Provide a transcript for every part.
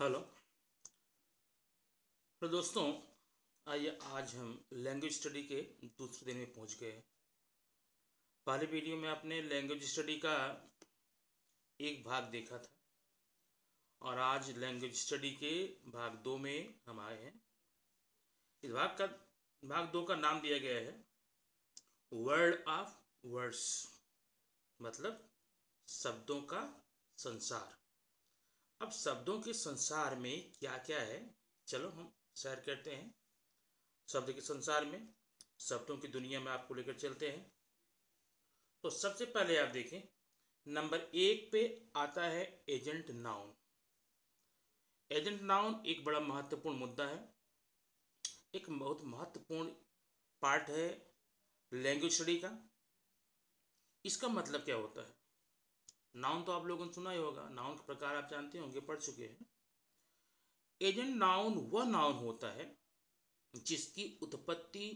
hello तो दोस्तों आइए आज हम लैंग्वेज स्टडी के दूसरे दिन में पहुंच गए पहले वीडियो में आपने लैंग्वेज स्टडी का एक भाग देखा था और आज लैंग्वेज स्टडी के भाग दो में हम आए हैं इस भाग का भाग दो का नाम दिया गया है वर्ल्ड ऑफ वर्ड्स मतलब शब्दों का संसार अब शब्दों के संसार में क्या क्या है चलो हम सैर करते हैं शब्द के संसार में शब्दों की दुनिया में आपको लेकर चलते हैं तो सबसे पहले आप देखें नंबर एक पे आता है एजेंट नाउन एजेंट नाउन एक बड़ा महत्वपूर्ण मुद्दा है एक बहुत महत्वपूर्ण पार्ट है लैंग्वेज स्टडी का इसका मतलब क्या होता है नाउन तो आप लोगों ने सुना ही होगा नाउन के प्रकार आप जानते होंगे पढ़ चुके हैं एजेंट नाउन वह नाउन होता है जिसकी उत्पत्ति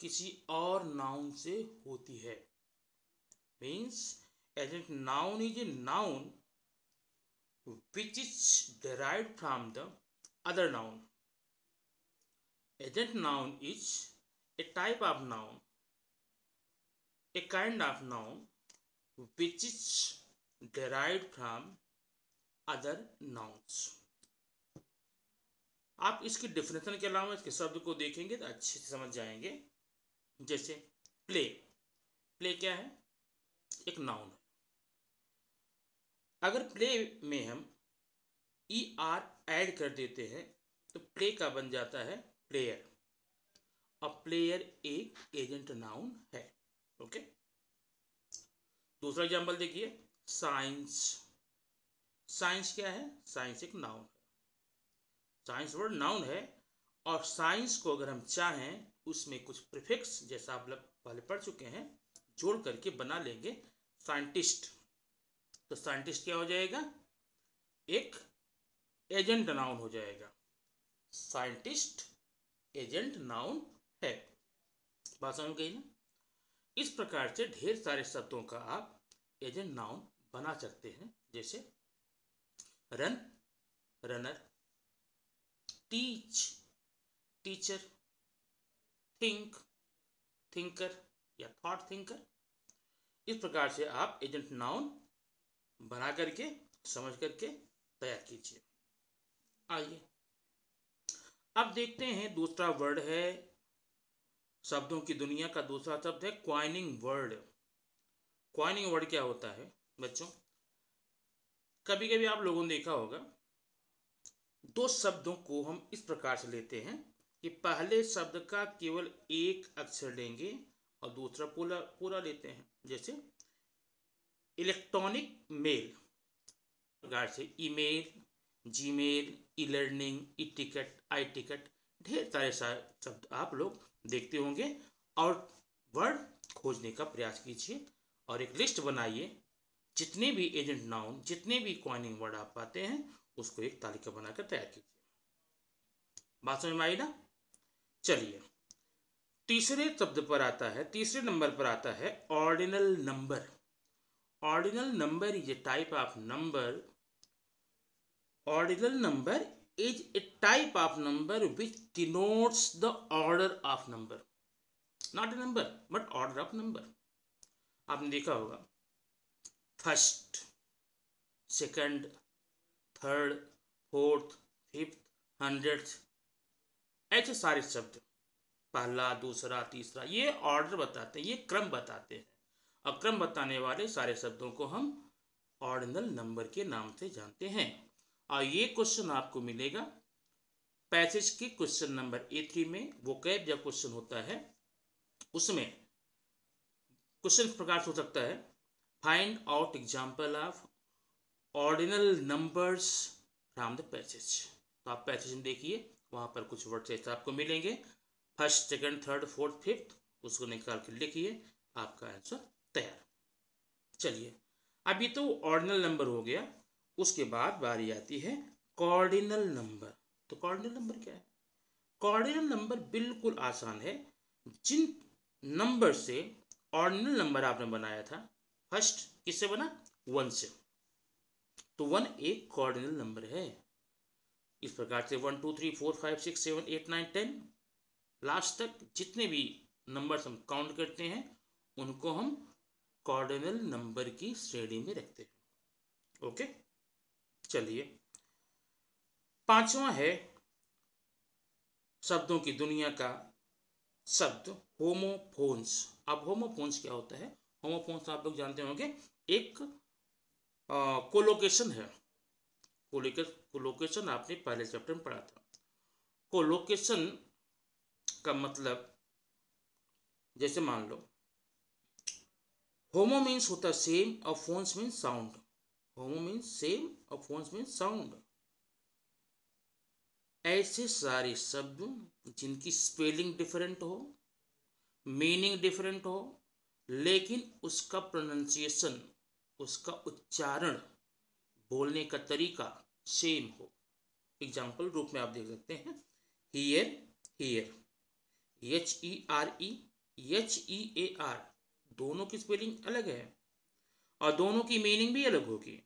किसी और नाउन से होती है means agent noun is a noun which is derived from the other noun agent noun is a type of noun a kind of noun which is derived from other nouns आप इसकी definition के अलावा इसके शब्द को देखेंगे तो अच्छे से समझ जाएंगे जैसे प्ले प्ले क्या है एक नाउन है अगर प्ले में हम ई आर एड कर देते हैं तो प्ले का बन जाता है प्लेयर और प्लेयर एक एजेंट नाउन है ओके दूसरा एग्जाम्पल देखिए साइंस साइंस क्या है साइंस एक नाउन है साइंस वर्ड नाउन है और साइंस को अगर हम चाहें उसमें कुछ प्रिफिक्स जैसा आप लोग पहले पढ़ चुके हैं जोड़ करके बना लेंगे साइंटिस्ट तो साइंटिस्ट क्या हो जाएगा एक एजेंट नाउन हो जाएगा साइंटिस्ट एजेंट नाउन है बात समझ गई ना इस प्रकार से ढेर सारे शब्दों का आप एजेंट नाउन बना सकते हैं जैसे run runner teach teacher think thinker या थॉट थिंकर इस प्रकार से आप एजेंट नाउन बना करके समझ करके तैयार कीजिए आइए अब देखते हैं दूसरा वर्ड है शब्दों की दुनिया का दूसरा शब्द है क्वाइनिंग वर्ड क्वाइनिंग वर्ड क्या होता है बच्चों कभी कभी आप लोगों ने देखा होगा दो शब्दों को हम इस प्रकार से लेते हैं कि पहले शब्द का केवल एक अक्षर लेंगे और दूसरा पूरा पूरा लेते हैं जैसे इलेक्ट्रॉनिक मेल प्रकार से email Gmail e learning e ticket आई टिकट ढेर सारे शब्द आप लोग देखते होंगे और वर्ड खोजने का प्रयास कीजिए और एक लिस्ट बनाइए जितने भी एजेंट नाउन जितने भी क्वाइनिंग वर्ड आप पाते हैं उसको एक तालिका बनाकर तैयार कीजिए बात समझ में आई ना चलिए तीसरे शब्द पर आता है तीसरे नंबर पर आता है ordinal number ordinal number is a type of number ordinal number is a type of number which denotes the order of number not a number but order of number आपने देखा होगा first second third fourth fifth hundred ऐसे सारे शब्द पहला दूसरा तीसरा ये ऑर्डर बताते हैं ये क्रम बताते हैं और क्रम बताने वाले सारे शब्दों को हम ऑर्डिनल नंबर के नाम से जानते हैं और ये क्वेश्चन आपको मिलेगा पैसेज के क्वेश्चन नंबर ए थ्री में वो कैब जब क्वेश्चन होता है उसमें क्वेश्चन प्रकार हो सकता है Find out example of ordinal numbers from the passage तो आप पैसेज में देखिए वहाँ पर कुछ वर्ड ऐसे आपको मिलेंगे first second third fourth fifth उसको निकाल के लिखिए आपका आंसर तैयार चलिए अभी तो ऑर्डिनल नंबर हो गया उसके बाद बारी आती है कॉर्डिनल नंबर तो कॉर्डिनल नंबर क्या है कॉर्डिनल नंबर बिल्कुल आसान है जिन नंबर से ऑर्डिनल नंबर आपने बनाया था फर्स्ट किससे बना वन से तो वन एक कॉर्डिनल नंबर है इस प्रकार से one two three four five six seven eight nine ten last तक जितने भी नंबर हम काउंट करते हैं उनको हम कॉर्डिनल नंबर की श्रेणी में रखते हैं ओके चलिए पांचवा है शब्दों की दुनिया का शब्द होमोफोन्स अब होमोफोन्स क्या होता है होमोफोन्स आप लोग जानते होंगे एक कोलोकेशन है कोलोकेशन आपने पहले चैप्टर में पढ़ा था कोलोकेशन का मतलब जैसे मान लो होमो मीन्स होता है सेम और phones means sound homo means same और फोन्स मीन्स साउंड ऐसे सारे शब्द जिनकी स्पेलिंग डिफरेंट हो मीनिंग डिफरेंट हो लेकिन उसका प्रोनाउंसिएशन उसका उच्चारण बोलने का तरीका सेम हो एग्जाम्पल रूप में आप देख सकते हैं here hear H E R E H E A R दोनों की स्पेलिंग अलग है और दोनों की मीनिंग भी अलग होगी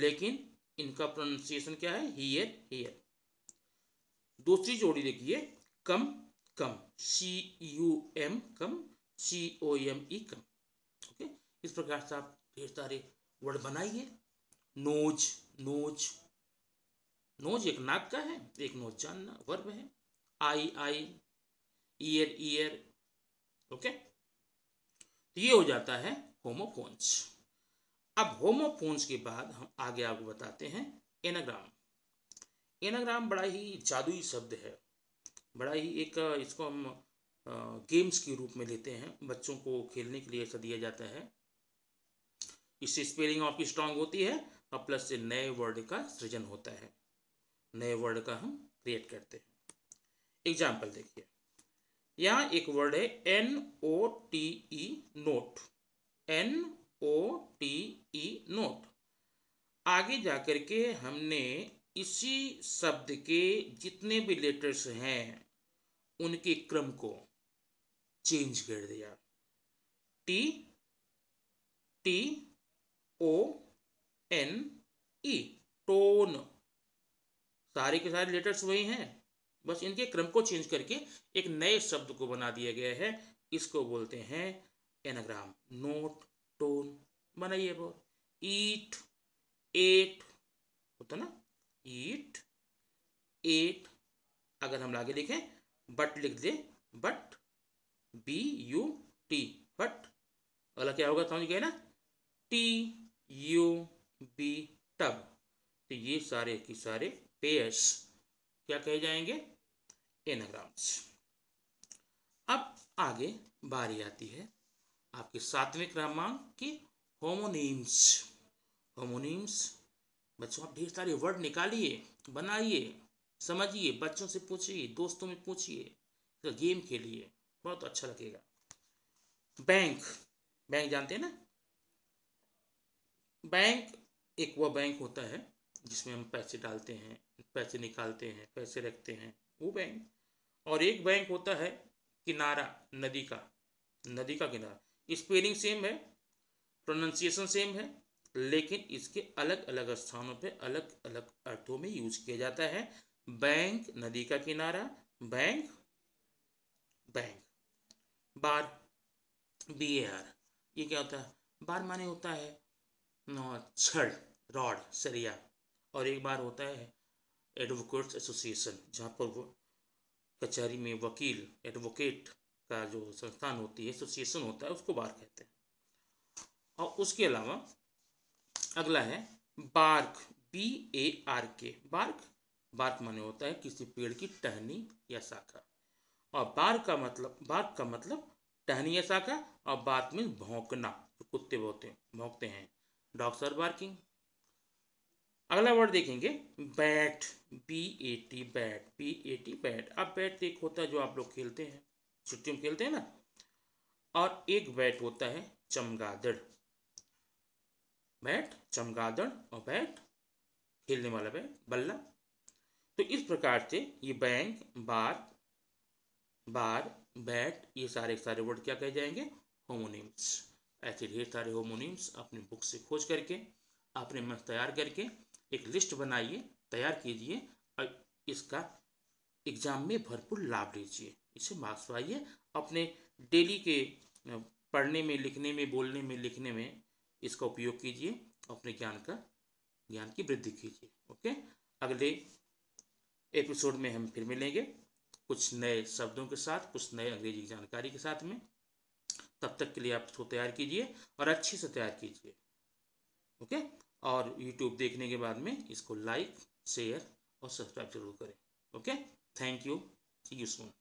लेकिन इनका प्रोनाउंसिएशन क्या है हीयर हीयर दूसरी जोड़ी देखिए come cum C U M cum C O M E come okay इस प्रकार से आप ढेर सारे वर्ड बनाइए नोज नोज नोज एक नाक का है एक नोज जानना वर्ब है I eye ear ear okay तो ये हो जाता है होमोफोन्स अब होमोफोन्स के बाद हम आगे आपको बताते हैं एनाग्राम एनाग्राम बड़ा ही जादुई शब्द है बड़ा ही एक इसको हम गेम्स के रूप में लेते हैं बच्चों को खेलने के लिए ऐसा दिया जाता है इससे स्पेलिंग आपकी स्ट्रांग होती है और प्लस से नए वर्ड का सृजन होता है नए वर्ड का हम क्रिएट करते हैं एग्जाम्पल देखिए यहाँ एक वर्ड है N O T E note N O T E note आगे जाकर के हमने इसी शब्द के जितने भी लेटर्स हैं उनके क्रम को चेंज कर दिया T T O N E tone सारे के सारे लेटर्स वही हैं बस इनके क्रम को चेंज करके एक नए शब्द को बना दिया गया है इसको बोलते हैं एनाग्राम नोट टोन बनाइए वो ईट एट होता ना ईट एट अगर हम आगे लिखें बट लिख दे but B U T but अगला क्या होगा समझ गए ना टी यू बी टब तो ये सारे के सारे पेयर्स क्या कहे जाएंगे एनाग्राम्स अब आगे बारी आती है आपके सातवें क्रमांक के होमोनिम्स होमोनिम्स बच्चों आप ढेर सारे वर्ड निकालिए बनाइए समझिए बच्चों से पूछिए दोस्तों में पूछिए तो गेम खेलिए बहुत तो अच्छा लगेगा बैंक बैंक जानते हैं ना बैंक एक वह बैंक होता है जिसमें हम पैसे डालते हैं पैसे निकालते हैं पैसे रखते हैं वो बैंक और एक बैंक होता है किनारा नदी का नदी का किनारा स्पेलिंग सेम है प्रोनाउंसिएशन सेम है लेकिन इसके अलग अलग स्थानों पे अलग अलग अर्थों में यूज किया जाता है बैंक नदी का किनारा bank bank bar B A R ये क्या होता है बार माने होता है छड़ रॉड सरिया और एक बार होता है एडवोकेट्स एसोसिएशन जहाँ पर वो कचहरी में वकील एडवोकेट का जो संस्थान होती है एसोसिएशन होता है उसको बार कहते हैं और उसके अलावा अगला है bark B A R K bark bark माने होता है किसी पेड़ की टहनी या शाखा और बार का मतलब बार का मतलब टहनिया शाखा और बात में भोंकना जो कुत्ते बोते भोंकते हैं डॉग्स आर बार्किंग अगला वर्ड देखेंगे bat B A T bat B A T bat अब बैट तो एक होता है जो आप लोग खेलते हैं छुट्टियों में खेलते हैं ना और एक बैट होता है चमगादड़ बैट चमगादड़ और बैट खेलने वाला बैट बल्ला तो इस प्रकार से ये बैंक बात बार बैट ये सारे सारे वर्ड क्या कहे जाएंगे होमोनिम्स ऐसे ढेर सारे होमोनिम्स अपनी बुक से खोज करके अपने मन तैयार करके एक लिस्ट बनाइए तैयार कीजिए और इसका एग्जाम में भरपूर लाभ लीजिए इसे मार्क्स पाइए अपने डेली के पढ़ने में लिखने में बोलने में लिखने में इसका उपयोग कीजिए अपने ज्ञान का ज्ञान की वृद्धि कीजिए ओके अगले एपिसोड में हम फिर मिलेंगे कुछ नए शब्दों के साथ कुछ नए अंग्रेजी की जानकारी के साथ में तब तक के लिए आप इसको तैयार कीजिए और अच्छे से तैयार कीजिए ओके और यूट्यूब देखने के बाद में इसको लाइक शेयर और सब्सक्राइब जरूर करें okay thank you see you soon